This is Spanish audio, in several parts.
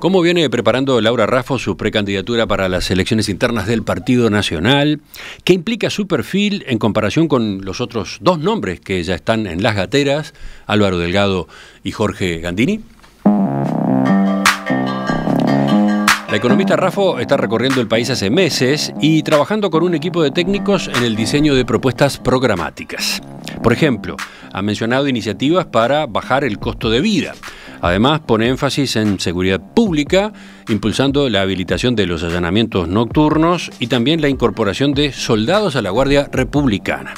¿Cómo viene preparando Laura Raffo su precandidatura para las elecciones internas del Partido Nacional? ¿Qué implica su perfil en comparación con los otros dos nombres que ya están en las gateras, Álvaro Delgado y Jorge Gandini? La economista Rafo está recorriendo el país hace meses y trabajando con un equipo de técnicos en el diseño de propuestas programáticas. Por ejemplo, ha mencionado iniciativas para bajar el costo de vida Además, pone énfasis en seguridad pública, impulsando la habilitación de los allanamientos nocturnos y también la incorporación de soldados a la Guardia Republicana.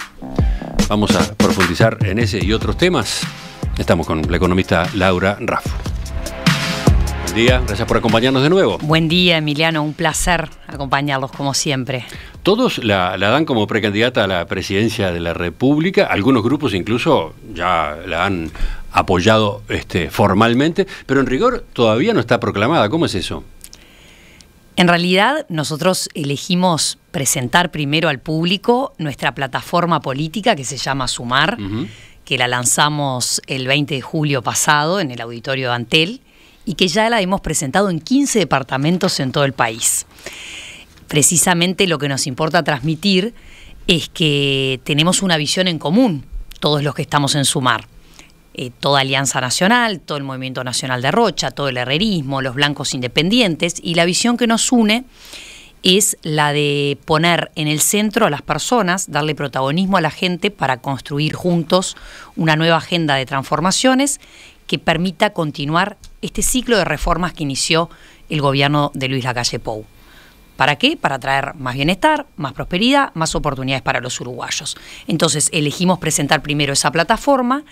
Vamos a profundizar en ese y otros temas. Estamos con la economista Laura Raffo. Buen día, gracias por acompañarnos de nuevo. Buen día, Emiliano, un placer acompañarlos como siempre. Todos la, dan como precandidata a la presidencia de la República, algunos grupos incluso ya la han apoyado este, formalmente, pero en rigor todavía no está proclamada. ¿Cómo es eso? En realidad, nosotros elegimos presentar primero al público nuestra plataforma política que se llama Sumar, que la lanzamos el 20 de julio pasado en el auditorio de Antel y que ya la hemos presentado en 15 departamentos en todo el país. Precisamente lo que nos importa transmitir es que tenemos una visión en común, todos los que estamos en Sumar. Eh, toda Alianza Nacional, todo el Movimiento Nacional de Rocha, todo el herrerismo, los blancos independientes, y la visión que nos une es la de poner en el centro a las personas, darle protagonismo a la gente para construir juntos una nueva agenda de transformaciones que permita continuar este ciclo de reformas que inició el gobierno de Luis Lacalle Pou. ¿Para qué? Para traer más bienestar, más prosperidad, más oportunidades para los uruguayos. Entonces elegimos presentar primero esa plataforma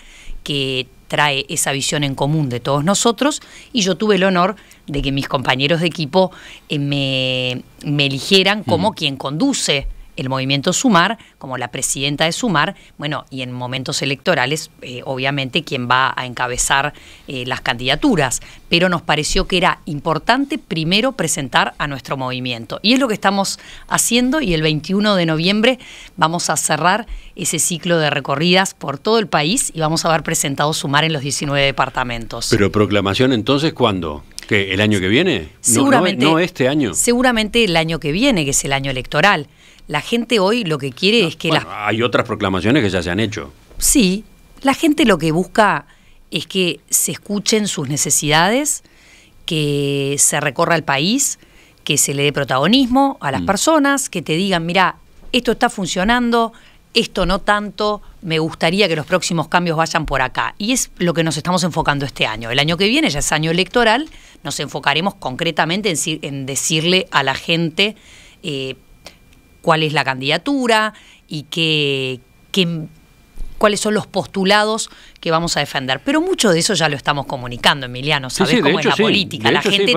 que trae esa visión en común de todos nosotros y yo tuve el honor de que mis compañeros de equipo eh, me, eligieran como quien conduce el movimiento Sumar, como la presidenta de Sumar, bueno, y en momentos electorales, eh, obviamente, quien va a encabezar eh, las candidaturas. Pero nos pareció que era importante primero presentar a nuestro movimiento. Y es lo que estamos haciendo y el 21 de noviembre vamos a cerrar ese ciclo de recorridas por todo el país y vamos a haber presentado Sumar en los 19 departamentos. Pero proclamación entonces, ¿cuándo? ¿Que el año que viene? Seguramente, no este año. Seguramente el año que viene, que es el año electoral. La gente hoy lo que quiere es que las... Hay otras proclamaciones que ya se han hecho. Sí, la gente lo que busca es que se escuchen sus necesidades, que se recorra el país, que se le dé protagonismo a las mm. personas, que te digan, mira, esto está funcionando, esto no tanto, me gustaría que los próximos cambios vayan por acá. Y es lo que nos estamos enfocando este año. El año que viene, ya es año electoral, nos enfocaremos concretamente en, decirle a la gente... Eh, cuál es la candidatura y qué, cuáles son los postulados que vamos a defender. Pero mucho de eso ya lo estamos comunicando, Emiliano. Sabes cómo es la política. la gente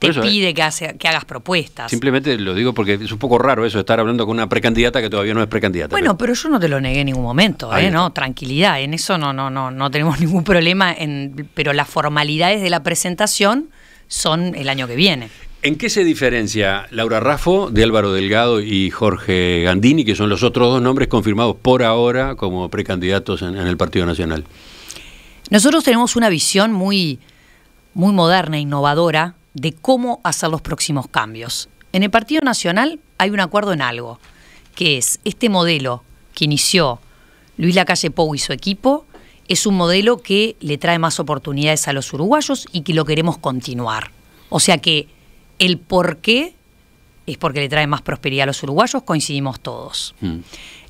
te, pide que, hagas propuestas. Simplemente lo digo porque es un poco raro eso, estar hablando con una precandidata que todavía no es precandidata. Bueno, pero, yo no te lo negué en ningún momento, eh, ¿no? Tranquilidad, en eso no, no, no, no tenemos ningún problema, en, pero las formalidades de la presentación son el año que viene. ¿En qué se diferencia Laura Raffo de Álvaro Delgado y Jorge Gandini, que son los otros dos nombres confirmados por ahora como precandidatos en, el Partido Nacional? Nosotros tenemos una visión muy, muy moderna, innovadora, de cómo hacer los próximos cambios. En el Partido Nacional hay un acuerdo en algo, que es este modelo que inició Luis Lacalle Pou y su equipo, es un modelo que le trae más oportunidades a los uruguayos y que lo queremos continuar. O sea que el por qué es porque le trae más prosperidad a los uruguayos, coincidimos todos. Mm.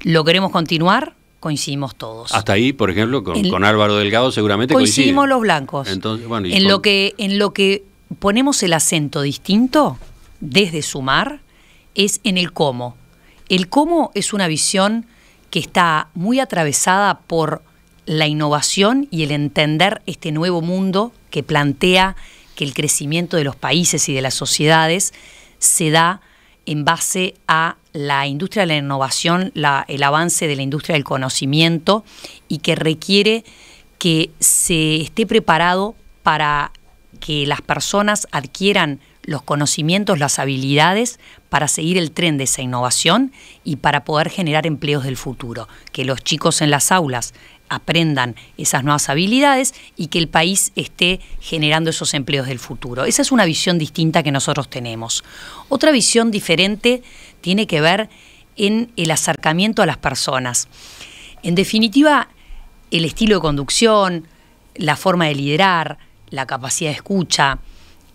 ¿Lo queremos continuar? Coincidimos todos. Hasta ahí, por ejemplo, con, Álvaro Delgado seguramente coincidimos los blancos. Entonces, bueno, en, lo que, en lo que ponemos el acento distinto desde Sumar es en el cómo. El cómo es una visión que está muy atravesada por la innovación y el entender este nuevo mundo que plantea que el crecimiento de los países y de las sociedades se da en base a la industria de la innovación, el avance de la industria del conocimiento y que requiere que se esté preparado para que las personas adquieran los conocimientos, las habilidades para seguir el tren de esa innovación y para poder generar empleos del futuro. Que los chicos en las aulas aprendan esas nuevas habilidades y que el país esté generando esos empleos del futuro. Esa es una visión distinta que nosotros tenemos. Otra visión diferente tiene que ver en el acercamiento a las personas. En definitiva, el estilo de conducción, la forma de liderar, la capacidad de escucha,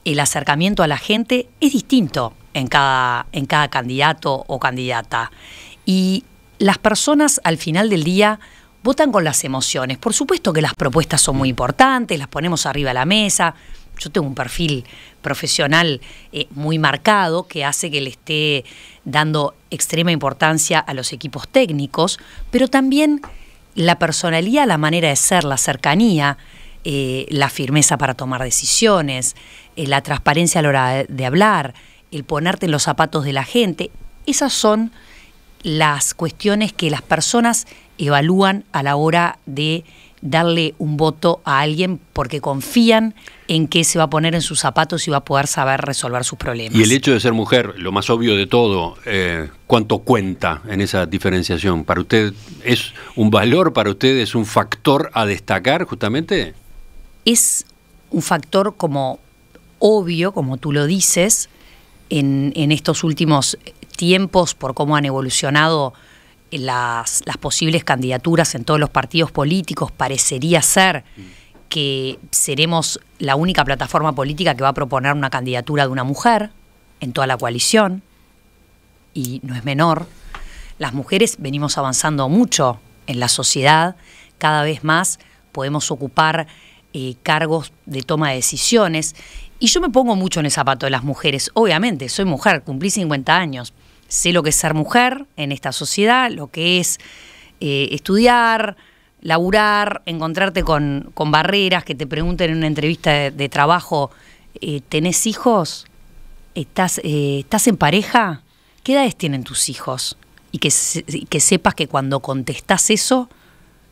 el acercamiento a la gente es distinto en cada, en cada candidato o candidata. Y las personas al final del día votan con las emociones. Por supuesto que las propuestas son muy importantes, las ponemos arriba a la mesa. Yo tengo un perfil profesional eh, muy marcado que hace que le esté dando extrema importancia a los equipos técnicos, pero también la personalidad, la manera de ser, la cercanía, eh, la firmeza para tomar decisiones, eh, la transparencia a la hora de hablar, el ponerte en los zapatos de la gente, esas son las cuestiones que las personas evalúan a la hora de darle un voto a alguien porque confían en que se va a poner en sus zapatos y va a poder saber resolver sus problemas. Y el hecho de ser mujer, lo más obvio de todo, eh, ¿cuánto cuenta en esa diferenciación? ¿Para usted es un valor, para usted es un factor a destacar justamente? Es un factor como obvio, como tú lo dices, en, en estos últimos tiempos por cómo han evolucionado las, posibles candidaturas en todos los partidos políticos parecería ser que seremos la única plataforma política que va a proponer una candidatura de una mujer en toda la coalición, y no es menor. Las mujeres venimos avanzando mucho en la sociedad, cada vez más podemos ocupar eh, cargos de toma de decisiones, y yo me pongo mucho en el zapato de las mujeres, obviamente, soy mujer, cumplí 50 años, sé lo que es ser mujer en esta sociedad, lo que es eh, estudiar, laburar, encontrarte con, con, barreras, que te pregunten en una entrevista de, trabajo, eh, ¿tenés hijos? ¿Estás, eh, ¿Estás en pareja? ¿Qué edades tienen tus hijos? Y que, que sepas que cuando contestás eso,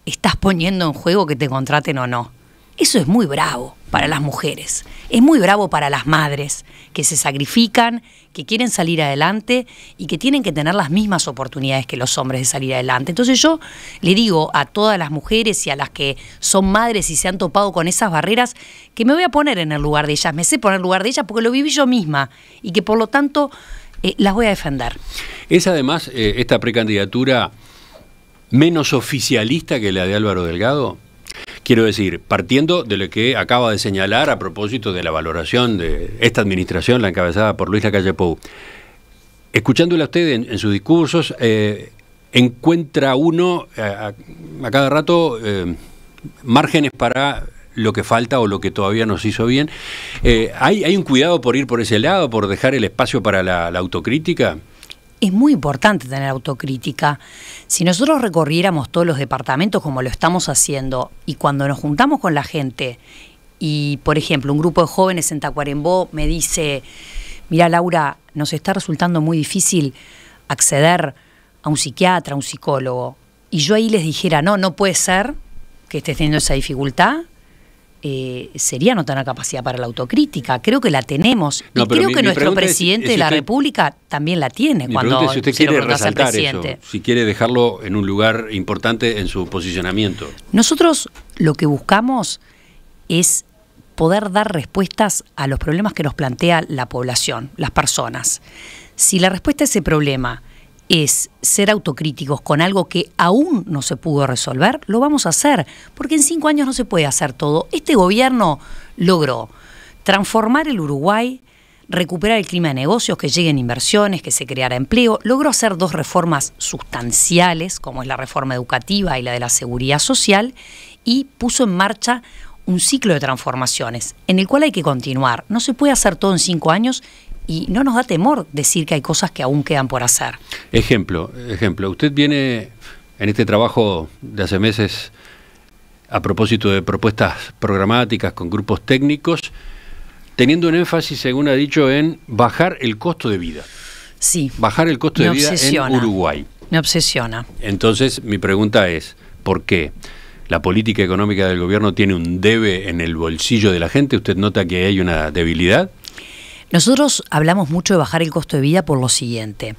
estás poniendo en juego que te contraten o no. Eso es muy bravo para las mujeres, es muy bravo para las madres, que se sacrifican, que quieren salir adelante y que tienen que tener las mismas oportunidades que los hombres de salir adelante. Entonces yo le digo a todas las mujeres y a las que son madres y se han topado con esas barreras, que me voy a poner en el lugar de ellas, me sé poner en el lugar de ellas porque lo viví yo misma y que por lo tanto eh, las voy a defender. Es además eh, esta precandidatura menos oficialista que la de Álvaro Delgado. Quiero decir, partiendo de lo que acaba de señalar a propósito de la valoración de esta administración, la encabezada por Luis Lacalle Pou, escuchándola a usted en, sus discursos, eh, encuentra uno eh, a, cada rato eh, márgenes para lo que falta o lo que todavía se hizo bien. ¿hay, un cuidado por ir por ese lado, por dejar el espacio para la autocrítica? es muy importante tener autocrítica. Si nosotros recorriéramos todos los departamentos como lo estamos haciendo y cuando nos juntamos con la gente y, por ejemplo, un grupo de jóvenes en Tacuarembó me dice, mira Laura, nos está resultando muy difícil acceder a un psiquiatra, a un psicólogo, y yo ahí les dijera, no, no puede ser que estés teniendo esa dificultad, eh, sería no tener capacidad para la autocrítica. Creo que la tenemos. y creo que nuestro presidente de la República también la tiene. cuando si usted quiere resaltar eso, si quiere dejarlo en un lugar importante en su posicionamiento. Nosotros lo que buscamos es poder dar respuestas a los problemas que nos plantea la población, las personas. Si la respuesta a ese problema es ser autocríticos con algo que aún no se pudo resolver, lo vamos a hacer, porque en cinco años no se puede hacer todo. Este gobierno logró transformar el Uruguay, recuperar el clima de negocios, que lleguen inversiones, que se creara empleo, logró hacer dos reformas sustanciales, como es la reforma educativa y la de la seguridad social, y puso en marcha un ciclo de transformaciones en el cual hay que continuar. No se puede hacer todo en cinco años y no nos da temor decir que hay cosas que aún quedan por hacer. Ejemplo, ejemplo, usted viene en este trabajo de hace meses a propósito de propuestas programáticas con grupos técnicos, teniendo un énfasis, según ha dicho, en bajar el costo de vida. Sí. Bajar el costo de vida en Uruguay. Me obsesiona. Entonces, mi pregunta es, ¿por qué? la política económica del gobierno tiene un debe en el bolsillo de la gente? ¿Usted nota que hay una debilidad? Nosotros hablamos mucho de bajar el costo de vida por lo siguiente.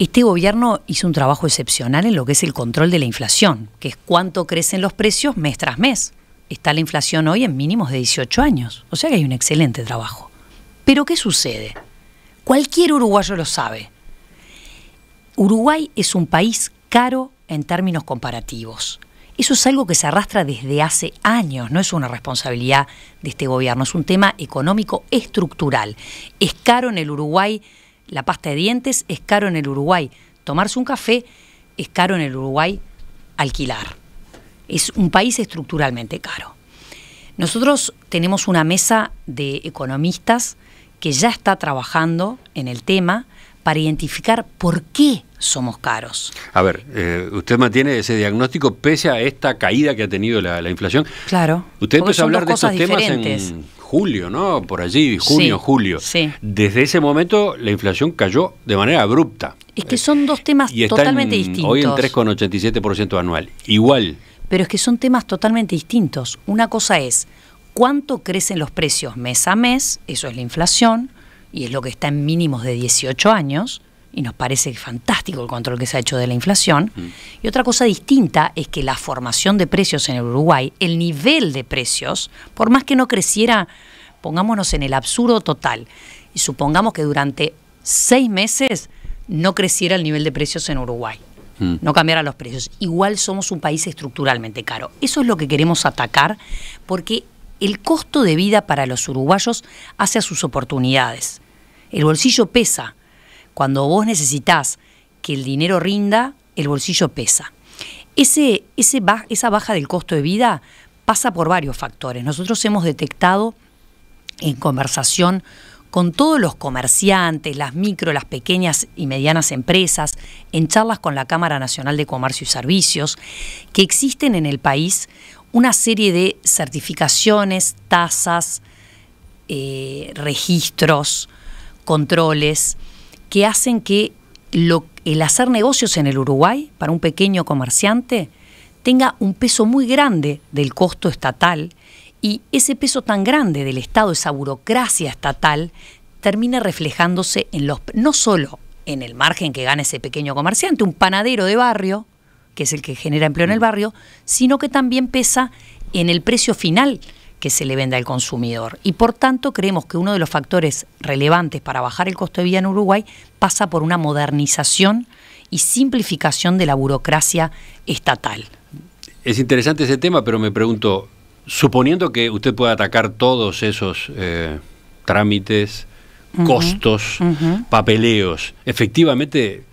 Este gobierno hizo un trabajo excepcional en lo que es el control de la inflación, que es cuánto crecen los precios mes tras mes. Está la inflación hoy en mínimos de 18 años, o sea que hay un excelente trabajo. Pero ¿qué sucede? Cualquier uruguayo lo sabe. Uruguay es un país caro en términos comparativos. Eso es algo que se arrastra desde hace años, no es una responsabilidad de este gobierno, es un tema económico estructural. Es caro en el Uruguay la pasta de dientes, es caro en el Uruguay tomarse un café, es caro en el Uruguay alquilar. Es un país estructuralmente caro. Nosotros tenemos una mesa de economistas que ya está trabajando en el tema para identificar por qué somos caros. A ver, eh, usted mantiene ese diagnóstico pese a esta caída que ha tenido la, inflación. Claro. Usted empezó a hablar de esos temas en julio, ¿no? Por allí, junio, julio. Sí. Desde ese momento la inflación cayó de manera abrupta. Es que son dos temas totalmente distintos. Hoy en 3,87% anual. Igual. Pero es que son temas totalmente distintos. Una cosa es cuánto crecen los precios mes a mes, eso es la inflación, y es lo que está en mínimos de 18 años y nos parece fantástico el control que se ha hecho de la inflación. Y otra cosa distinta es que la formación de precios en el Uruguay, el nivel de precios, por más que no creciera, pongámonos en el absurdo total, y supongamos que durante seis meses no creciera el nivel de precios en Uruguay, mm. no cambiara los precios. Igual somos un país estructuralmente caro. Eso es lo que queremos atacar porque el costo de vida para los uruguayos hace a sus oportunidades. El bolsillo pesa cuando vos necesitas que el dinero rinda, el bolsillo pesa. Ese, esa baja del costo de vida pasa por varios factores. Nosotros hemos detectado en conversación con todos los comerciantes, las micro, las pequeñas y medianas empresas, en charlas con la Cámara Nacional de Comercio y Servicios, que existen en el país una serie de certificaciones, tasas, eh, registros, controles, que hacen que el hacer negocios en el Uruguay para un pequeño comerciante tenga un peso muy grande del costo estatal y ese peso tan grande del Estado, esa burocracia estatal, termina reflejándose en los no solo en el margen que gana ese pequeño comerciante, un panadero de barrio, que es el que genera empleo en el mm. barrio, sino que también pesa en el precio final que se le venda al consumidor. Y por tanto creemos que uno de los factores relevantes para bajar el costo de vida en Uruguay pasa por una modernización y simplificación de la burocracia estatal. Es interesante ese tema, pero me pregunto, suponiendo que usted pueda atacar todos esos eh, trámites, costos, papeleos, efectivamente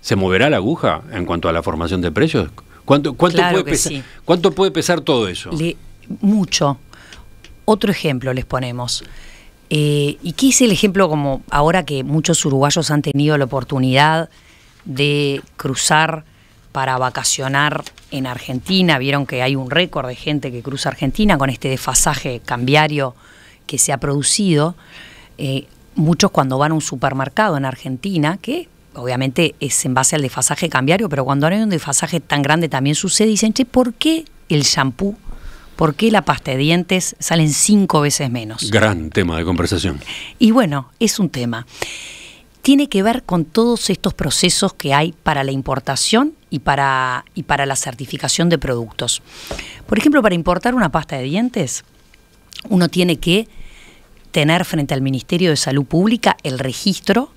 se moverá la aguja en cuanto a la formación de precios. ¿Cuánto, cuánto, puede, pesar, todo eso? mucho, otro ejemplo les ponemos. Eh, ¿y qué es el ejemplo como ahora que muchos uruguayos han tenido la oportunidad de cruzar para vacacionar en Argentina. Vieron que hay un récord de gente que cruza Argentina con este desfasaje cambiario que se ha producido. Eh, muchos cuando van a un supermercado en Argentina, que obviamente es en base al desfasaje cambiario, pero cuando hay un desfasaje tan grande también sucede, dicen, ¿por qué el shampoo ¿Por qué la pasta de dientes salen cinco veces menos? Gran tema de conversación. Y bueno, es un tema. Tiene que ver con todos estos procesos que hay para la importación y para, para la certificación de productos. Por ejemplo, para importar una pasta de dientes, uno tiene que tener frente al Ministerio de Salud Pública el registro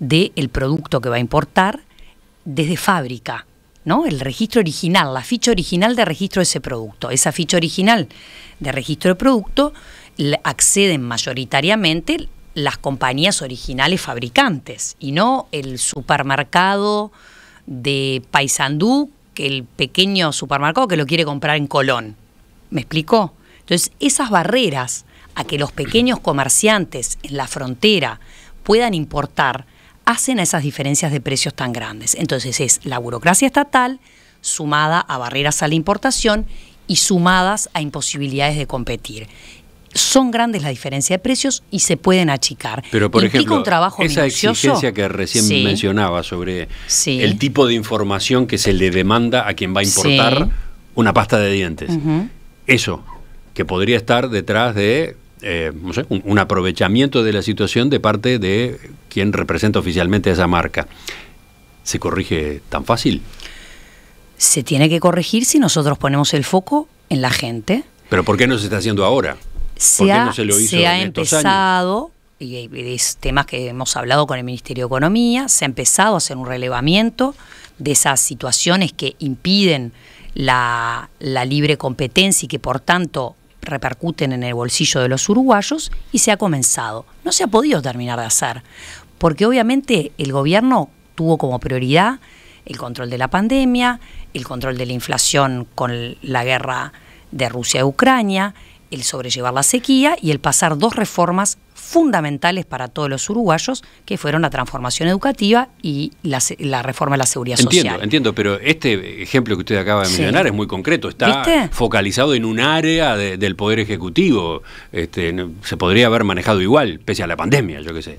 del producto que va a importar desde fábrica. ¿no? El registro original, la ficha original de registro de ese producto. Esa ficha original de registro de producto acceden mayoritariamente las compañías originales fabricantes y no el supermercado de Paysandú, que el pequeño supermercado que lo quiere comprar en Colón. ¿Me explicó? Entonces, esas barreras a que los pequeños comerciantes en la frontera puedan importar hacen esas diferencias de precios tan grandes. Entonces es la burocracia estatal sumada a barreras a la importación y sumadas a imposibilidades de competir. Son grandes las diferencias de precios y se pueden achicar. Pero por ejemplo, un trabajo esa exigencia que recién mencionaba sobre el tipo de información que se le demanda a quien va a importar una pasta de dientes. Eso que podría estar detrás de eh, un, aprovechamiento de la situación de parte de quien representa oficialmente a esa marca. ¿Se corrige tan fácil? Se tiene que corregir si nosotros ponemos el foco en la gente. ¿Pero por qué no se está haciendo ahora? Se ¿Por qué ha, no se lo hizo empezado, y es temas que hemos hablado con el Ministerio de Economía, se ha empezado a hacer un relevamiento de esas situaciones que impiden la libre competencia y que por tanto repercuten en el bolsillo de los uruguayos y se ha comenzado. No se ha podido terminar de hacer, porque obviamente el gobierno tuvo como prioridad el control de la pandemia, el control de la inflación con la guerra de Rusia Ucrania, el sobrellevar la sequía y el pasar dos reformas fundamentales para todos los uruguayos, que fueron la transformación educativa y la, reforma de la seguridad social. Entiendo, pero este ejemplo que usted acaba de mencionar es muy concreto, está focalizado en un área del Poder Ejecutivo, este, se podría haber manejado igual, pese a la pandemia, yo qué sé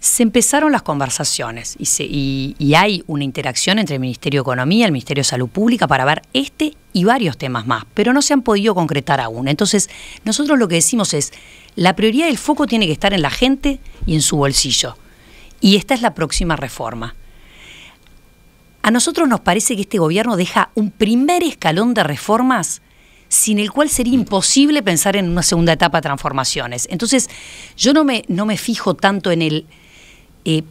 se empezaron las conversaciones y, hay una interacción entre el Ministerio de Economía, el Ministerio de Salud Pública para ver este y varios temas más, pero no se han podido concretar aún. Entonces, nosotros lo que decimos es, la prioridad del foco tiene que estar en la gente y en su bolsillo. Y esta es la próxima reforma. A nosotros nos parece que este gobierno deja un primer escalón de reformas sin el cual sería imposible pensar en una segunda etapa de transformaciones. Entonces, yo no me, no me fijo tanto en el eh,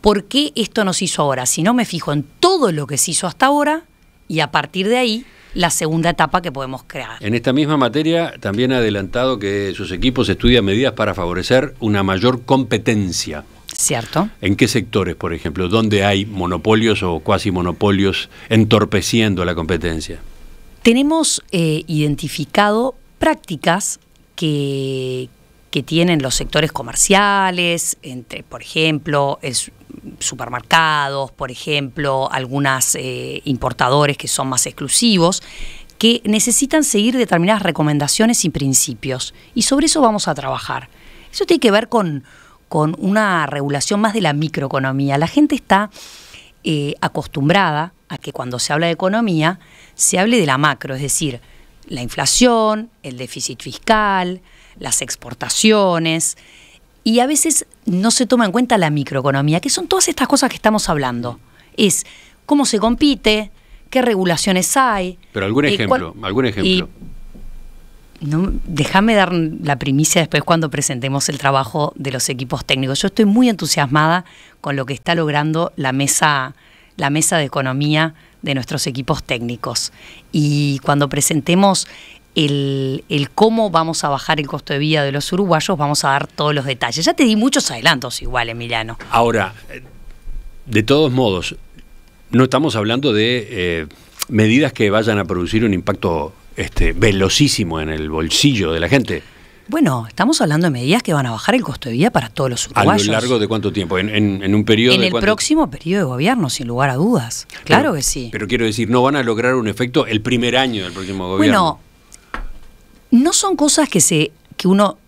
¿por qué esto nos hizo ahora? Si no me fijo en todo lo que se hizo hasta ahora y a partir de ahí la segunda etapa que podemos crear. En esta misma materia también ha adelantado que sus equipos estudian medidas para favorecer una mayor competencia. Cierto. ¿En qué sectores, por ejemplo, donde hay monopolios o cuasi monopolios entorpeciendo la competencia? Tenemos eh, identificado prácticas que, que tienen los sectores comerciales, entre, por ejemplo, supermercados, por ejemplo, algunos eh, importadores que son más exclusivos, que necesitan seguir determinadas recomendaciones y principios. Y sobre eso vamos a trabajar. Eso tiene que ver con, una regulación más de la microeconomía. La gente está eh, acostumbrada a que cuando se habla de economía se hable de la macro, es decir, la inflación, el déficit fiscal, las exportaciones, y a veces no se toma en cuenta la microeconomía, que son todas estas cosas que estamos hablando. Es cómo se compite, qué regulaciones hay. Pero algún eh, ejemplo, algún ejemplo. No, déjame dar la primicia después cuando presentemos el trabajo de los equipos técnicos. Yo estoy muy entusiasmada con lo que está logrando la mesa, la mesa de economía de nuestros equipos técnicos. Y cuando presentemos el, el, cómo vamos a bajar el costo de vida de los uruguayos, vamos a dar todos los detalles. Ya te di muchos adelantos igual, Emiliano. Ahora, de todos modos, no estamos hablando de eh, medidas que vayan a producir un impacto este, velocísimo en el bolsillo de la gente. Bueno, estamos hablando de medidas que van a bajar el costo de vida para todos los uruguayos. ¿A lo largo de cuánto tiempo? ¿En, en, un periodo? En el próximo periodo de gobierno, sin lugar a dudas. Claro que sí. Pero quiero decir, no van a lograr un efecto el primer año del próximo gobierno. Bueno, no son cosas que, se, que uno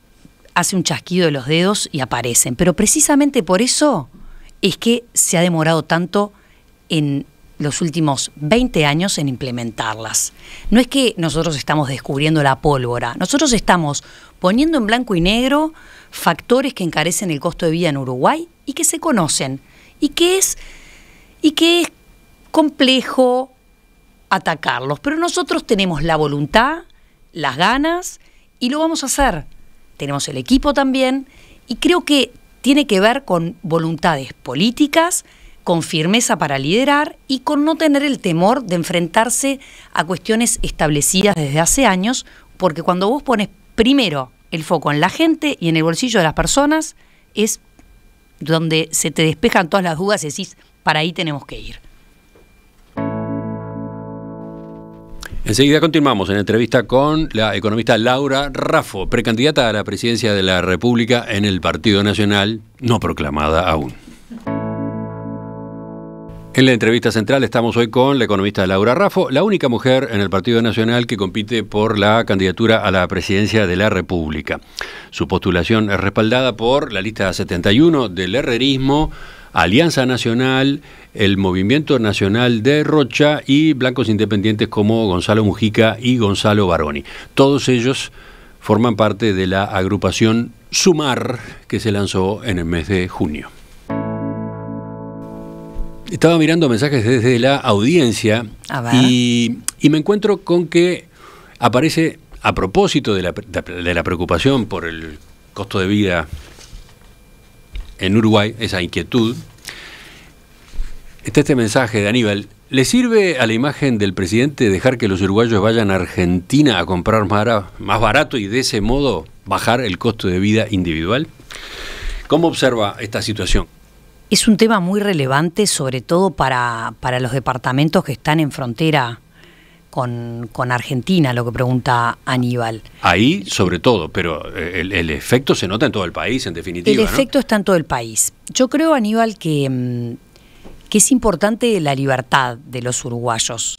hace un chasquido de los dedos y aparecen, pero precisamente por eso es que se ha demorado tanto en los últimos 20 años en implementarlas. No es que nosotros estamos descubriendo la pólvora, nosotros estamos poniendo en blanco y negro factores que encarecen el costo de vida en Uruguay y que se conocen y que es y que es complejo atacarlos, pero nosotros tenemos la voluntad, las ganas y lo vamos a hacer. Tenemos el equipo también y creo que tiene que ver con voluntades políticas, con firmeza para liderar y con no tener el temor de enfrentarse a cuestiones establecidas desde hace años, porque cuando vos pones primero el foco en la gente y en el bolsillo de las personas, es donde se te despejan todas las dudas y decís, para ahí tenemos que ir. Enseguida continuamos en entrevista con la economista Laura Raffo, precandidata a la presidencia de la República en el Partido Nacional, no proclamada aún. En la entrevista central estamos hoy con la economista Laura Raffo, la única mujer en el Partido Nacional que compite por la candidatura a la presidencia de la República. Su postulación es respaldada por la lista 71 del herrerismo, Alianza Nacional, el Movimiento Nacional de Rocha y blancos independientes como Gonzalo Mujica y Gonzalo Baroni. Todos ellos forman parte de la agrupación Sumar que se lanzó en el mes de junio. Estaba mirando mensajes desde la audiencia y, me encuentro con que aparece, a propósito de la, de la preocupación por el costo de vida en Uruguay, esa inquietud, Está este mensaje de Aníbal. ¿Le sirve a la imagen del presidente dejar que los uruguayos vayan a Argentina a comprar más barato y de ese modo bajar el costo de vida individual? ¿Cómo observa esta situación? Es un tema muy relevante, sobre todo para, para los departamentos que están en frontera con, con, Argentina, lo que pregunta Aníbal. Ahí, sobre todo, pero eh, el, efecto se nota en todo el país, en definitiva. El efecto está en todo el país. Yo creo, Aníbal, que mm, que es importante la libertad de los uruguayos.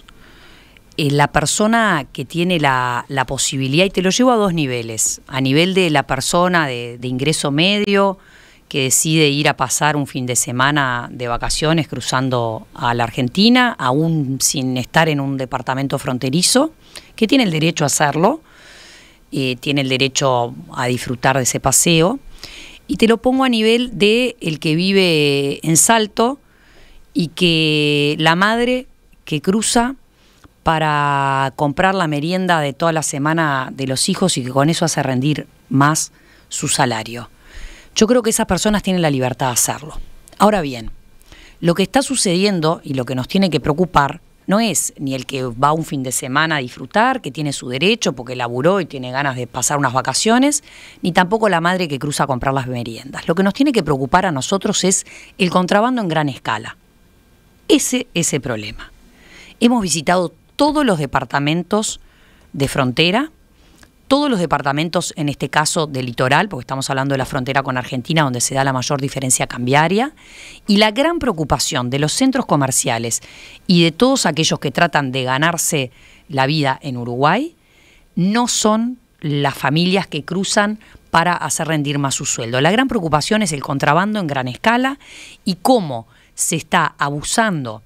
Eh, la persona que tiene la, posibilidad, y te lo llevo a dos niveles, a nivel de la persona de, ingreso medio, que decide ir a pasar un fin de semana de vacaciones cruzando a la Argentina, aún sin estar en un departamento fronterizo, que tiene el derecho a hacerlo, eh, tiene el derecho a disfrutar de ese paseo. Y te lo pongo a nivel de el que vive en Salto, y que la madre que cruza para comprar la merienda de toda la semana de los hijos y que con eso hace rendir más su salario. Yo creo que esas personas tienen la libertad de hacerlo. Ahora bien, lo que está sucediendo y lo que nos tiene que preocupar no es ni el que va un fin de semana a disfrutar, que tiene su derecho porque laburó y tiene ganas de pasar unas vacaciones, ni tampoco la madre que cruza a comprar las meriendas. Lo que nos tiene que preocupar a nosotros es el contrabando en gran escala. Ese es el problema. Hemos visitado todos los departamentos de frontera, todos los departamentos, en este caso del litoral, porque estamos hablando de la frontera con Argentina, donde se da la mayor diferencia cambiaria, y la gran preocupación de los centros comerciales y de todos aquellos que tratan de ganarse la vida en Uruguay, no son las familias que cruzan para hacer rendir más su sueldo. La gran preocupación es el contrabando en gran escala y cómo se está abusando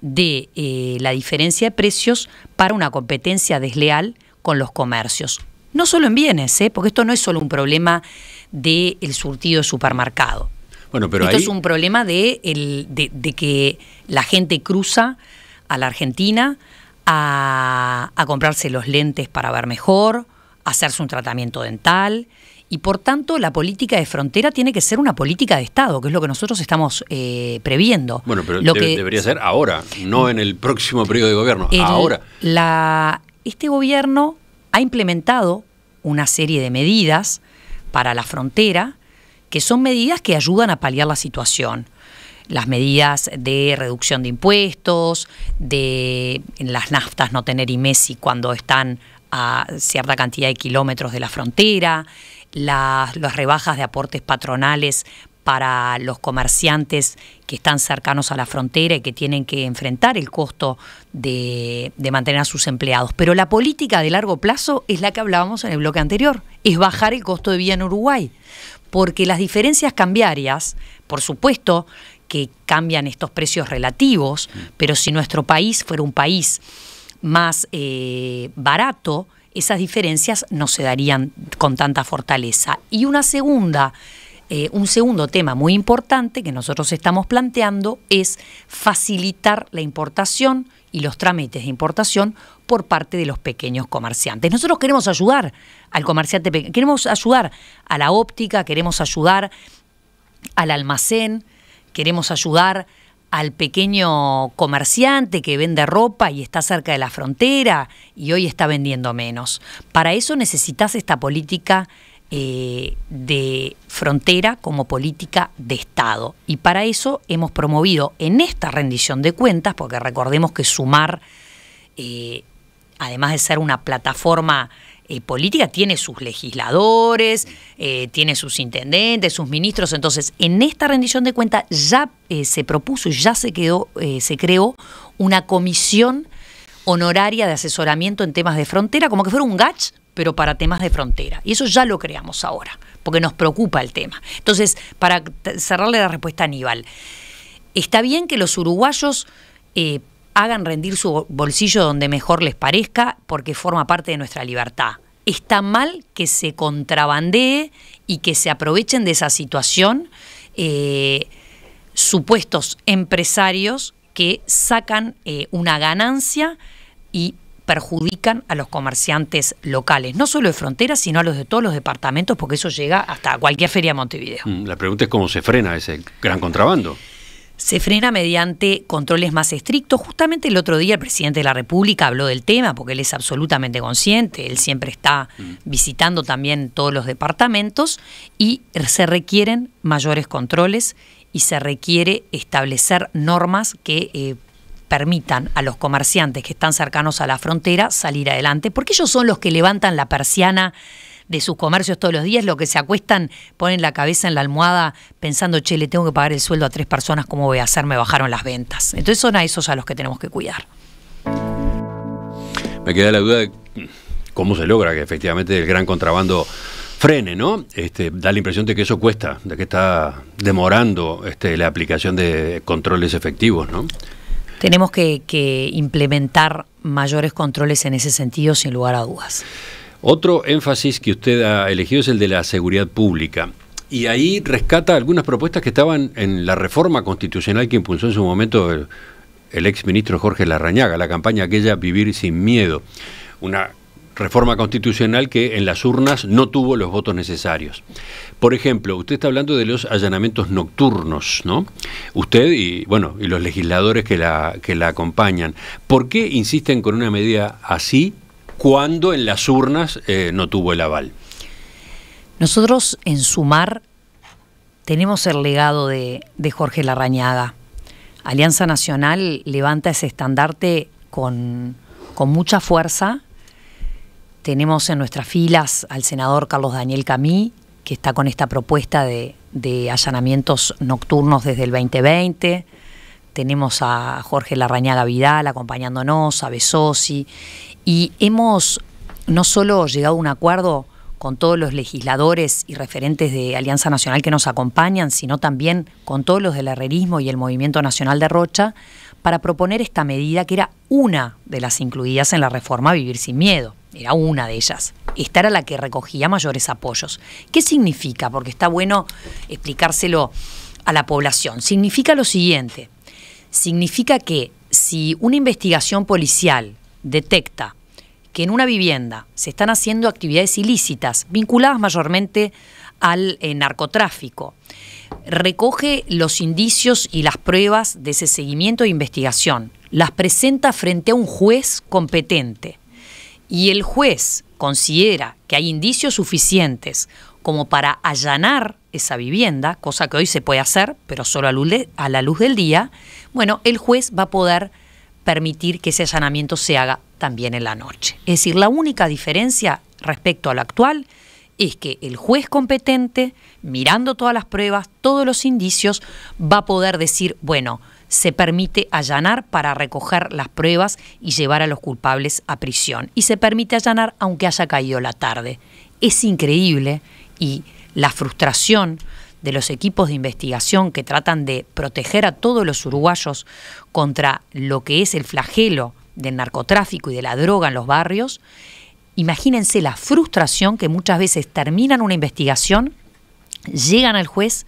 de eh, la diferencia de precios para una competencia desleal con los comercios. No solo en bienes, ¿eh? porque esto no es solo un problema del surtido de supermercado. Bueno, pero esto es un problema de, de, que la gente cruza a la Argentina a, a comprarse los lentes para ver mejor, hacerse un tratamiento dental y por tanto la política de frontera tiene que ser una política de Estado, que es lo que nosotros estamos eh, previendo. Bueno, pero lo que debería ser ahora, no en el próximo periodo de gobierno, ahora. La, este gobierno ha implementado una serie de medidas para la frontera, que son medidas que ayudan a paliar la situación las medidas de reducción de impuestos, de en las naftas no tener IMESI e cuando están a cierta cantidad de kilómetros de la frontera, las, rebajas de aportes patronales para los comerciantes que están cercanos a la frontera y que tienen que enfrentar el costo de, mantener a sus empleados. Pero la política de largo plazo es la que hablábamos en el bloque anterior, es bajar el costo de vida en Uruguay, porque las diferencias cambiarias, por supuesto que cambian estos precios relativos, mm. pero si nuestro país fuera un país más eh, barato, esas diferencias no se darían con tanta fortaleza. Y una segunda, eh, un segundo tema muy importante que nosotros estamos planteando es facilitar la importación y los trámites de importación por parte de los pequeños comerciantes. Nosotros queremos ayudar al comerciante pequeño, queremos ayudar a la óptica, queremos ayudar al almacén, queremos ayudar al pequeño comerciante que vende ropa y está cerca de la frontera y hoy está vendiendo menos. Para eso necesitas esta política eh, de frontera como política de Estado. Y para eso hemos promovido en esta rendición de cuentas, porque recordemos que sumar, eh, además de ser una plataforma eh, política tiene sus legisladores, eh, tiene sus intendentes, sus ministros. Entonces, en esta rendición de cuentas ya eh, se propuso y ya se quedó, se creó una comisión honoraria de asesoramiento en temas de frontera, como que fuera un GACH, pero para temas de frontera. Y eso ya lo creamos ahora, porque nos preocupa el tema. Entonces, para cerrarle la respuesta a Aníbal, está bien que los uruguayos hagan rendir su bolsillo donde mejor les parezca porque forma parte de nuestra libertad. Está mal que se contrabandee y que se aprovechen de esa situación eh, supuestos empresarios que sacan eh, una ganancia y perjudican a los comerciantes locales, no solo de frontera sino a los de todos los departamentos, porque eso llega hasta cualquier feria de Montevideo. Mm, la pregunta es cómo se frena ese gran contrabando se frena mediante controles más estrictos. Justamente el otro día el presidente de la República habló del tema, porque él es absolutamente consciente, él siempre está mm. visitando también todos los departamentos y se requieren mayores controles y se requiere establecer normas que eh, permitan a los comerciantes que están cercanos a la frontera salir adelante, porque ellos son los que levantan la persiana de sus comercios todos los días, lo que se acuestan, ponen la cabeza en la almohada pensando, che, le tengo que pagar el sueldo a tres personas, ¿cómo voy a hacer? Me bajaron las ventas. Entonces son a esos a los que tenemos que cuidar. Me queda la duda de cómo se logra que efectivamente el gran contrabando frene, ¿no? Este, da la impresión de que eso cuesta, de que está demorando este, la aplicación de controles efectivos, ¿no? Tenemos que implementar mayores controles en ese sentido, sin lugar a dudas. Otro énfasis que usted ha elegido es el de la seguridad pública. Y ahí rescata algunas propuestas que estaban en la reforma constitucional que impulsó en su momento el, ex ministro Jorge Larrañaga, la campaña aquella Vivir sin Miedo. Una reforma constitucional que en las urnas no tuvo los votos necesarios. Por ejemplo, usted está hablando de los allanamientos nocturnos, ¿no? Usted y bueno, y los legisladores que la que la acompañan, ¿por qué insisten con una medida así cuando en las urnas eh, no tuvo el aval. Nosotros en Sumar tenemos el legado de, Jorge Larrañaga. Alianza Nacional levanta ese estandarte con, mucha fuerza. Tenemos en nuestras filas al senador Carlos Daniel Camí, que está con esta propuesta de, de allanamientos nocturnos desde el 2020. Tenemos a Jorge Larrañaga Vidal acompañándonos, a Besosi, y hemos no solo llegado a un acuerdo con todos los legisladores y referentes de Alianza Nacional que nos acompañan, sino también con todos los del herrerismo y el Movimiento Nacional de Rocha, para proponer esta medida que era una de las incluidas en la reforma Vivir sin Miedo. Era una de ellas. Esta era la que recogía mayores apoyos. ¿Qué significa? Porque está bueno explicárselo a la población. Significa lo siguiente. Significa que si una investigación policial detecta que en una vivienda se están haciendo actividades ilícitas vinculadas mayormente al eh, narcotráfico, recoge los indicios y las pruebas de ese seguimiento e investigación, las presenta frente a un juez competente y el juez considera que hay indicios suficientes como para allanar esa vivienda, cosa que hoy se puede hacer, pero solo a, la luz del día, bueno, el juez va a poder permitir que ese allanamiento se haga también en la noche. Es decir, la única diferencia respecto a lo actual es que el juez competente, mirando todas las pruebas, todos los indicios, va a poder decir, bueno, se permite allanar para recoger las pruebas y llevar a los culpables a prisión. Y se permite allanar aunque haya caído la tarde. Es increíble y la frustración de los equipos de investigación que tratan de proteger a todos los uruguayos contra lo que es el flagelo del narcotráfico y de la droga en los barrios, imagínense la frustración que muchas veces terminan una investigación, llegan al juez,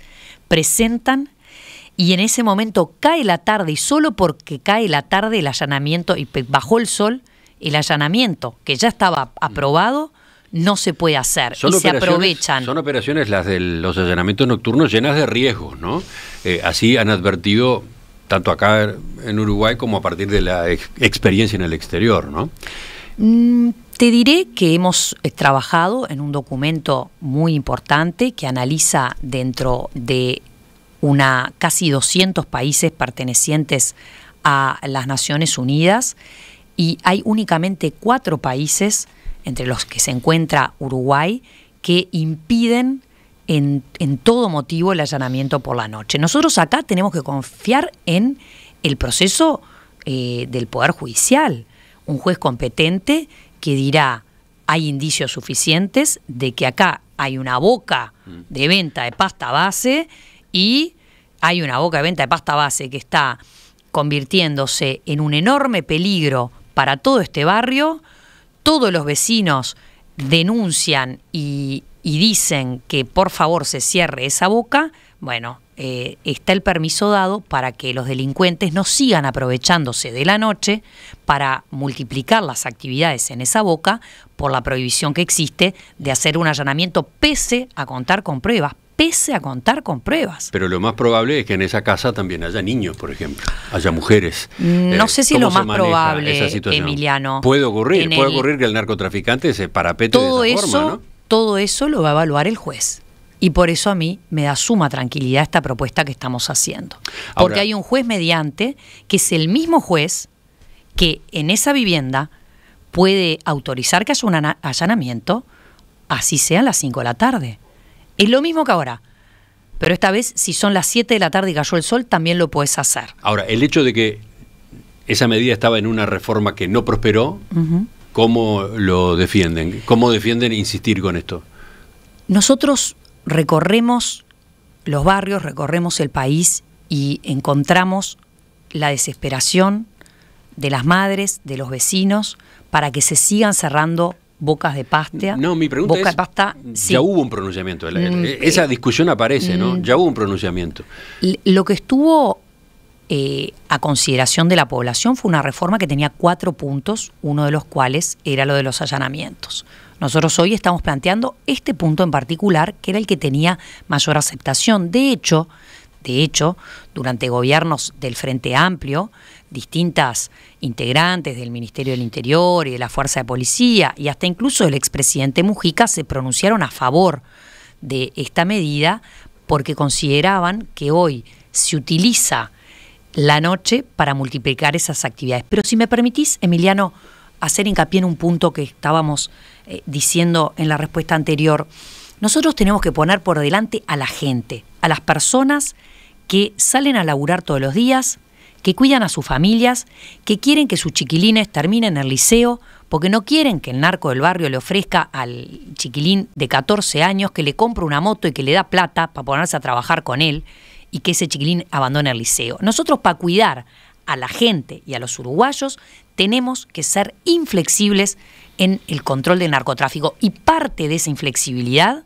presentan y en ese momento cae la tarde y solo porque cae la tarde el allanamiento y bajó el sol, el allanamiento que ya estaba mm. aprobado no se puede hacer y se aprovechan. Son operaciones las de los allanamientos nocturnos llenas de riesgos, ¿no? Eh, así han advertido tanto acá en Uruguay como a partir de la experiencia en el exterior, ¿no? Mm, te diré que hemos eh, trabajado en un documento muy importante que analiza dentro de una casi 200 países pertenecientes a las Naciones Unidas y hay únicamente cuatro países entre los que se encuentra Uruguay, que impiden en, todo motivo el allanamiento por la noche. Nosotros acá tenemos que confiar en el proceso eh, del Poder Judicial, un juez competente que dirá, hay indicios suficientes de que acá hay una boca mm. de venta de pasta base y hay una boca de venta de pasta base que está convirtiéndose en un enorme peligro para todo este barrio todos los vecinos denuncian y, dicen que por favor se cierre esa boca, bueno, eh, está el permiso dado para que los delincuentes no sigan aprovechándose de la noche para multiplicar las actividades en esa boca por la prohibición que existe de hacer un allanamiento pese a contar con pruebas, pese a contar con pruebas. Pero lo más probable es que en esa casa también haya niños, por ejemplo, haya mujeres. No eh, sé si lo más probable, Emiliano. Puede ocurrir, puede ocurrir que el narcotraficante se parapete de esa forma, ¿no? Todo eso lo va a evaluar el juez. Y por eso a mí me da suma tranquilidad esta propuesta que estamos haciendo. Porque hay un juez mediante que es el mismo juez que en esa vivienda puede autorizar que haya un allanamiento, así sea a las 5 de la tarde. Es lo mismo que ahora. Pero esta vez, si son las 7 de la tarde y cayó el sol, también lo puedes hacer. Ahora, el hecho de que esa medida estaba en una reforma que no prosperó, ¿cómo lo defienden? ¿Cómo defienden insistir con esto? Nosotros recorremos los barrios, recorremos el país y encontramos la desesperación de las madres, de los vecinos, para que se sigan cerrando bocas de pasta. No, mi pregunta es, ya hubo un pronunciamiento. Mm. esa discusión aparece, ¿no? Mm. ya hubo un pronunciamiento. Lo que estuvo eh, a consideración de la población fue una reforma que tenía cuatro puntos, uno de los cuales era lo de los allanamientos. Nosotros hoy estamos planteando este punto en particular, que era el que tenía mayor aceptación. De hecho, de hecho, durante gobiernos del Frente Amplio, distintas integrantes del Ministerio del Interior y de la Fuerza de Policía y hasta incluso el expresidente Mujica se pronunciaron a favor de esta medida porque consideraban que hoy se utiliza la noche para multiplicar esas actividades. Pero si me permitís, Emiliano, hacer hincapié en un punto que estábamos eh, diciendo en la respuesta anterior. Nosotros tenemos que poner por delante a la gente, a las personas que salen a laburar todos los días, que cuidan a sus familias, que quieren que sus chiquilines terminen el liceo, porque no quieren que el narco del barrio le ofrezca al chiquilín de 14 años que le compre una moto y que le da plata para ponerse a trabajar con él y que ese chiquilín abandone el liceo. Nosotros para cuidar a la gente y a los uruguayos, tenemos que ser inflexibles en el control del narcotráfico. Y parte de esa inflexibilidad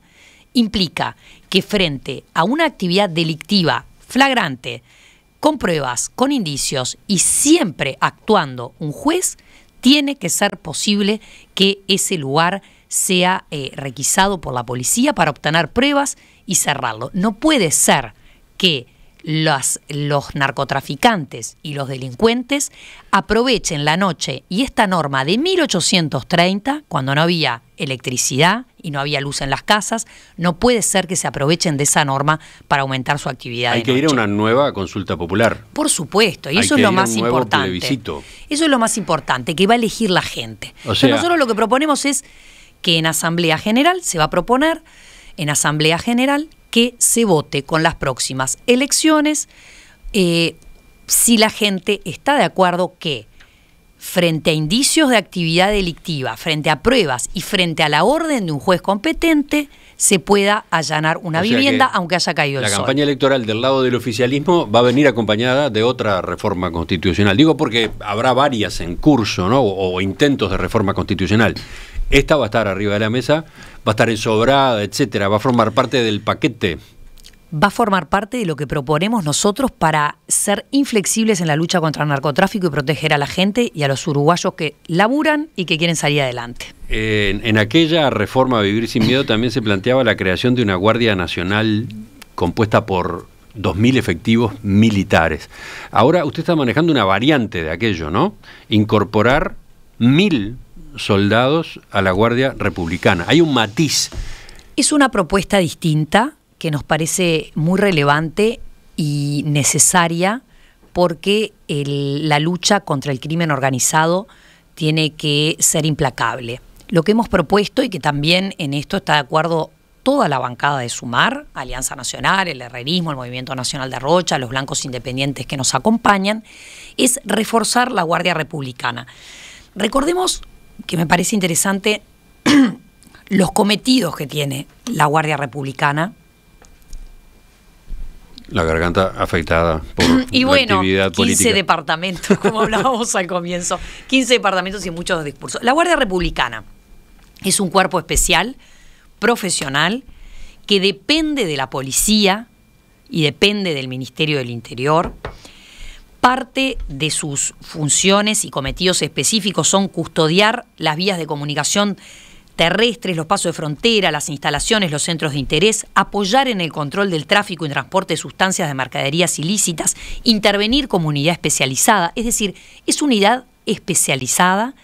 implica que frente a una actividad delictiva flagrante, con pruebas, con indicios y siempre actuando un juez, tiene que ser posible que ese lugar sea eh, requisado por la policía para obtener pruebas y cerrarlo. No puede ser que los narcotraficantes y los delincuentes aprovechen la noche y esta norma de 1830, cuando no había electricidad y no había luz en las casas, no puede ser que se aprovechen de esa norma para aumentar su actividad. Hay que ir a una nueva consulta popular. Por supuesto, y eso es lo más importante. Eso es lo más importante, que va a elegir la gente. nosotros lo que proponemos es que en Asamblea General se va a proponer en Asamblea General que se vote con las próximas elecciones eh, si la gente está de acuerdo que frente a indicios de actividad delictiva, frente a pruebas y frente a la orden de un juez competente, se pueda allanar una vivienda aunque haya caído el La campaña electoral del lado del oficialismo va a venir acompañada de otra reforma constitucional. Digo porque habrá varias en curso, ¿no? o intentos de reforma constitucional. Esta va a estar arriba de la mesa va a estar ensobrada, etcétera? ¿Va a formar parte del paquete? va a formar parte de lo que proponemos nosotros para ser inflexibles en la lucha contra el narcotráfico y proteger a la gente y a los uruguayos que laburan y que quieren salir adelante. En, aquella reforma Vivir sin Miedo también se planteaba la creación de una Guardia Nacional compuesta por 2.000 efectivos militares. Ahora usted está manejando una variante de aquello, ¿no? Incorporar 1.000 soldados a la Guardia Republicana. Hay un matiz. Es una propuesta distinta que nos parece muy relevante y necesaria porque la lucha contra el crimen organizado tiene que ser implacable. Lo que hemos propuesto y que también en esto está de acuerdo toda la bancada de Sumar, Alianza Nacional, el Herrerismo, el Movimiento Nacional de Rocha, los blancos independientes que nos acompañan, es reforzar la Guardia Republicana. Recordemos que me parece interesante los cometidos que tiene la Guardia Republicana. La garganta afectada por y bueno, 15 departamentos, como hablábamos al comienzo. 15 departamentos y muchos discursos. La Guardia Republicana es un cuerpo especial, profesional, que depende de la policía y depende del Ministerio del Interior. Parte de sus funciones y cometidos específicos son custodiar las vías de comunicación terrestres, los pasos de frontera, las instalaciones, los centros de interés, apoyar en el control del tráfico y transporte de sustancias de mercaderías ilícitas, intervenir como unidad especializada, es decir, es unidad especializada,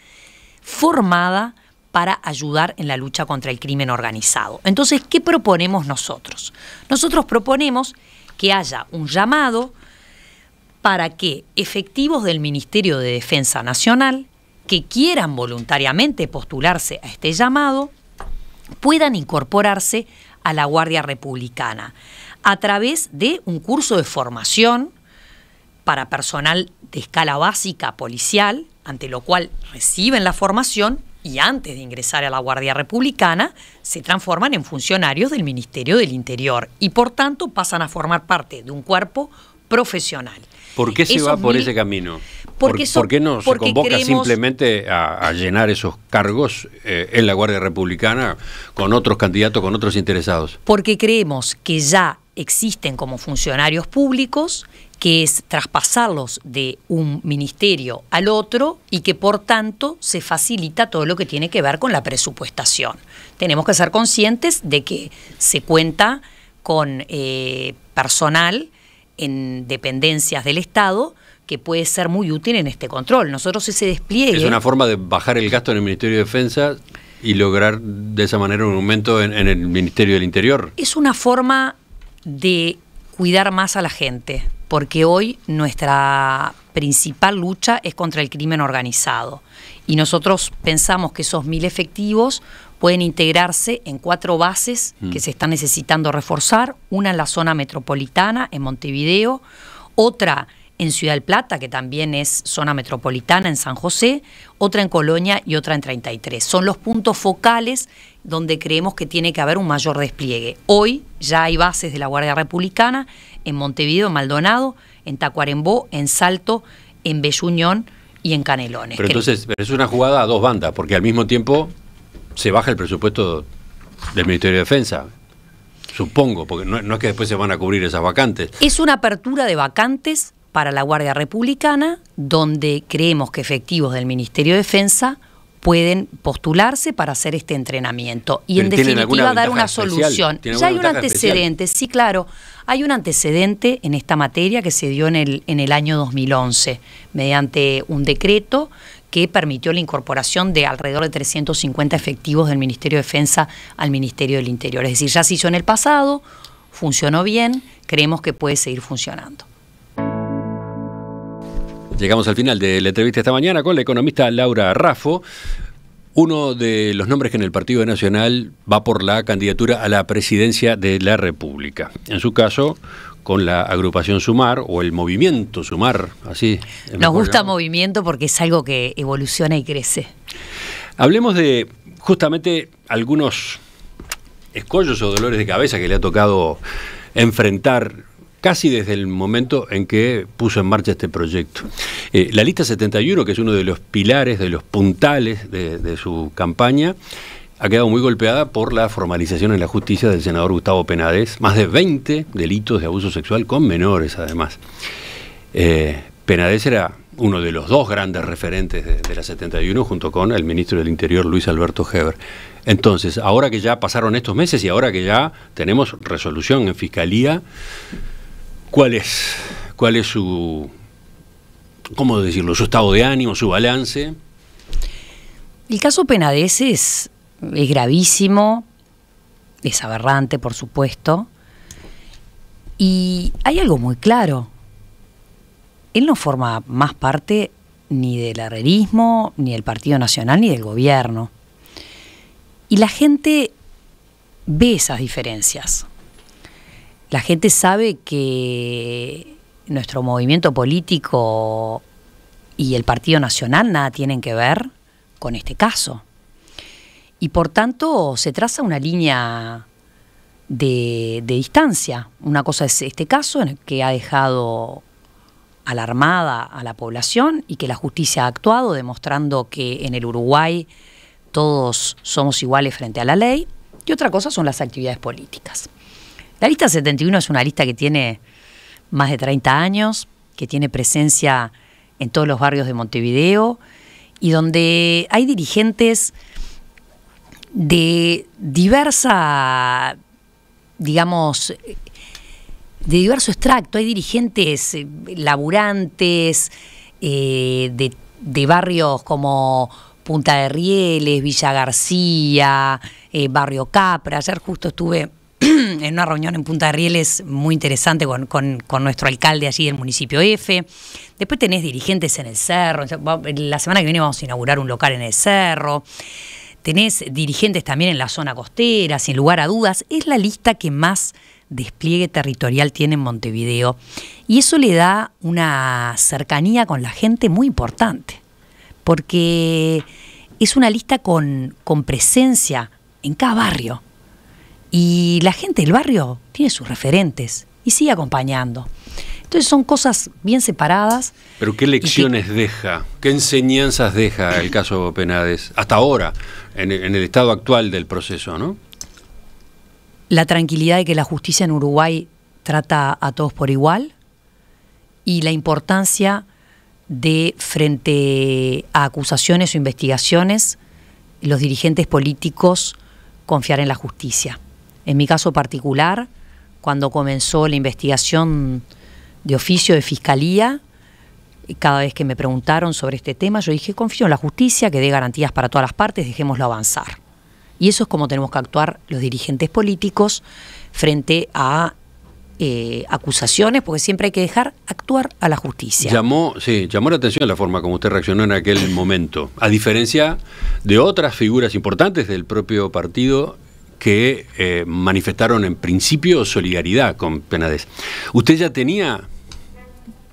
formada para ayudar en la lucha contra el crimen organizado. Entonces, ¿qué proponemos nosotros? Nosotros proponemos que haya un llamado para que efectivos del Ministerio de Defensa Nacional que quieran voluntariamente postularse a este llamado puedan incorporarse a la Guardia Republicana a través de un curso de formación para personal de escala básica policial, ante lo cual reciben la formación y antes de ingresar a la Guardia Republicana se transforman en funcionarios del Ministerio del Interior y por tanto pasan a formar parte de un cuerpo profesional. ¿Por qué se va por ese camino? ¿Por, qué no se convoca simplemente a, llenar esos cargos eh, en la Guardia Republicana con otros candidatos, con otros interesados? Porque creemos que ya existen como funcionarios públicos, que es traspasarlos de un ministerio al otro y que por tanto se facilita todo lo que tiene que ver con la presupuestación. Tenemos que ser conscientes de que se cuenta con eh, personal en dependencias del Estado que puede ser muy útil en este control. Nosotros ese despliegue... Es una forma de bajar el gasto en el Ministerio de Defensa y lograr de esa manera un aumento en, el Ministerio del Interior. Es una forma de cuidar más a la gente, porque hoy nuestra principal lucha es contra el crimen organizado. Y nosotros pensamos que esos mil efectivos pueden integrarse en cuatro bases que mm. se están necesitando reforzar, una en la zona metropolitana, en Montevideo, otra en Ciudad del Plata, que también es zona metropolitana, en San José, otra en Colonia y otra en 33. Son los puntos focales donde creemos que tiene que haber un mayor despliegue. Hoy ya hay bases de la Guardia Republicana en Montevideo, en Maldonado, en Tacuarembó, en Salto, en Belluñón y en Canelones. Pero entonces, pero es una jugada a dos bandas, porque al mismo tiempo se baja el presupuesto del Ministerio de Defensa. Supongo, porque no, es que después se van a cubrir esas vacantes. Es una apertura de vacantes para la Guardia Republicana, donde creemos que efectivos del Ministerio de Defensa pueden postularse para hacer este entrenamiento y en definitiva dar una solución. Ya hay un antecedente, sí, claro, hay un antecedente en esta materia que se dio en el, en el año 2011 mediante un decreto que permitió la incorporación de alrededor de 350 efectivos del Ministerio de Defensa al Ministerio del Interior. Es decir, ya se hizo en el pasado, funcionó bien, creemos que puede seguir funcionando. Llegamos al final de la entrevista esta mañana con la economista Laura Raffo. Uno de los nombres que en el Partido Nacional va por la candidatura a la presidencia de la República. En su caso, con la agrupación Sumar o el movimiento Sumar, así. Nos gusta movimiento porque es algo que evoluciona y crece. Hablemos de justamente algunos escollos o dolores de cabeza que le ha tocado enfrentar casi desde el momento en que puso en marcha este proyecto. Eh, la lista 71, que es uno de los pilares, de los puntales de su campaña, ha quedado muy golpeada por la formalización en la justicia del senador Gustavo Penades, más de 20 delitos de abuso sexual con menores además. Eh, Penades era uno de los dos grandes referentes de, la 71 junto con el ministro del Interior Luis Alberto Heber. Entonces, ahora que ya pasaron estos meses y ahora que ya tenemos resolución en Fiscalía, ¿cuál es, cuál es su, cómo decirlo, su estado de ánimo, su balance? El caso Penades es es gravísimo, es aberrante, por supuesto. Y hay algo muy claro. Él no forma más parte ni del herrerismo, ni del Partido Nacional, ni del gobierno. Y la gente ve esas diferencias. La gente sabe que nuestro movimiento político y el Partido Nacional nada tienen que ver con este caso y por tanto se traza una línea de, distancia. Una cosa es este caso en el que ha dejado alarmada a la población y que la justicia ha actuado demostrando que en el Uruguay todos somos iguales frente a la ley. Y otra cosa son las actividades políticas. La lista 71 es una lista que tiene más de 30 años, que tiene presencia en todos los barrios de Montevideo y donde hay dirigentes de diversa, digamos, de diverso extracto. Hay dirigentes eh, laburantes eh, de, barrios como Punta de Rieles, Villa García, eh, Barrio Capra. Ayer justo estuve en una reunión en Punta de Rieles muy interesante con, con, nuestro alcalde allí del municipio F. Después tenés dirigentes en el cerro. La semana que viene vamos a inaugurar un local en el cerro. Tenés dirigentes también en la zona costera, sin lugar a dudas. Es la lista que más despliegue territorial tiene en Montevideo. Y eso le da una cercanía con la gente muy importante, porque es una lista con, con presencia en cada barrio. Y la gente del barrio tiene sus referentes y sigue acompañando. Entonces son cosas bien separadas. Pero ¿qué lecciones deja? ¿Qué enseñanzas deja el caso Penades hasta ahora? en, el estado actual del proceso, ¿no? La tranquilidad de que la justicia en Uruguay trata a todos por igual y la importancia de frente a acusaciones o investigaciones los dirigentes políticos confiar en la justicia. En mi caso particular, cuando comenzó la investigación de oficio de fiscalía, cada vez que me preguntaron sobre este tema, yo dije, confío en la justicia, que dé garantías para todas las partes, dejémoslo avanzar. Y eso es como tenemos que actuar los dirigentes políticos frente a eh, acusaciones, porque siempre hay que dejar actuar a la justicia. Llamó, sí, llamó la atención la forma como usted reaccionó en aquel momento, a diferencia de otras figuras importantes del propio partido que eh, manifestaron en principio solidaridad con Penades. ¿Usted ya tenía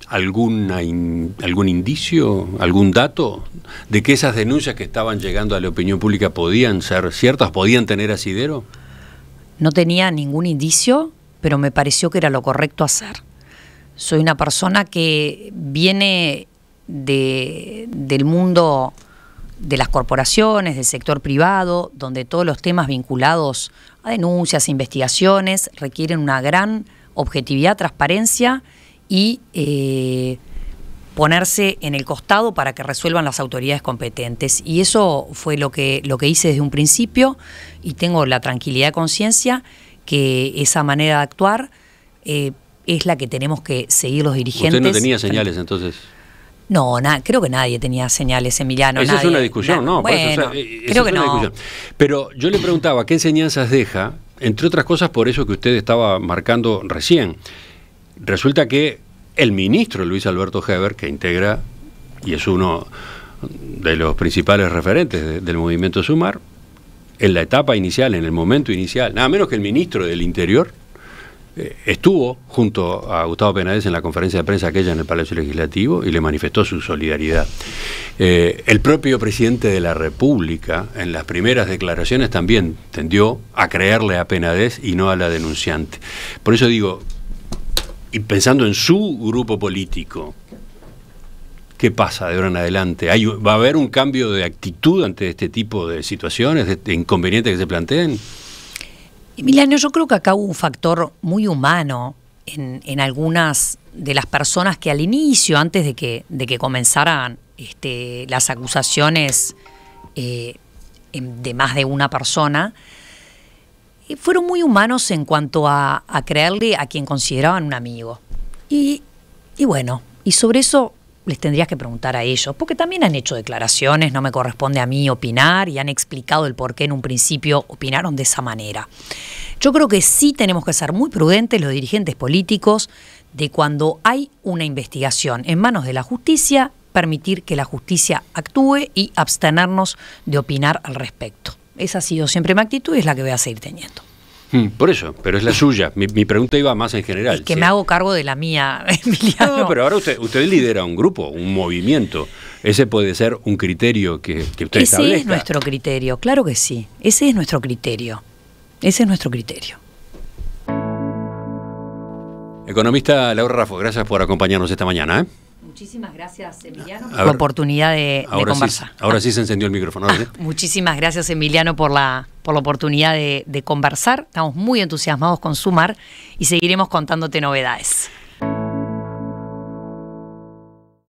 algún indicio, algún dato de que esas denuncias que estaban llegando a la opinión pública podían ser ciertas, podían tener asidero? No tenía ningún indicio, pero me pareció que era lo correcto hacer. Soy una persona que viene del mundo de las corporaciones, del sector privado, donde todos los temas vinculados a denuncias, investigaciones, requieren una gran objetividad, transparencia y eh, ponerse en el costado para que resuelvan las autoridades competentes. Y eso fue lo que, lo que hice desde un principio y tengo la tranquilidad de conciencia que esa manera de actuar eh, es la que tenemos que seguir los dirigentes. ¿Usted no tenía señales entonces? No, creo que nadie tenía señales, Emiliano. Esa es una discusión, no. Eh, creo que no. Discusión. Pero yo le preguntaba, ¿qué enseñanzas deja? Entre otras cosas, por eso que usted estaba marcando recién. Resulta que el ministro Luis Alberto Heber, que integra y es uno de los principales referentes del movimiento Sumar, en la etapa inicial, en el momento inicial, nada menos que el ministro del Interior, eh, estuvo junto a Gustavo Penades en la conferencia de prensa aquella en el Palacio Legislativo y le manifestó su solidaridad. Eh, el propio presidente de la República, en las primeras declaraciones, también tendió a creerle a Penades y no a la denunciante. Por eso digo, y pensando en su grupo político, ¿qué pasa de ahora en adelante? ¿Va a haber un cambio de actitud ante este tipo de situaciones, de, inconvenientes que se planteen? Emiliano, yo creo que acá hubo un factor muy humano en, algunas de las personas que al inicio, antes de que, de que comenzaran este, las acusaciones eh, de más de una persona, eh, fueron muy humanos en cuanto a, creerle a quien consideraban un amigo. Y, y bueno, y sobre eso les tendrías que preguntar a ellos, porque también han hecho declaraciones, no me corresponde a mí opinar y han explicado el por qué en un principio opinaron de esa manera. Yo creo que sí tenemos que ser muy prudentes los dirigentes políticos de cuando hay una investigación en manos de la justicia, permitir que la justicia actúe y abstenernos de opinar al respecto. Esa ha sido siempre mi actitud y es la que voy a seguir teniendo. Hmm, por eso, pero es la suya. Mi, pregunta iba más en general. Es que me hago cargo de la mía, Emiliano. No, pero ahora usted, usted lidera un grupo, un movimiento. Ese puede ser un criterio que, usted usted Ese es nuestro criterio, claro que sí. Ese es nuestro criterio. Ese es nuestro criterio. Economista Laura Raffo, gracias por acompañarnos esta mañana. ¿eh? Muchísimas gracias, Emiliano, por la oportunidad de, conversar. ahora sí se encendió el micrófono. ¿eh? muchísimas gracias, Emiliano, por la, por la oportunidad de conversar. Estamos muy entusiasmados con Sumar y seguiremos contándote novedades.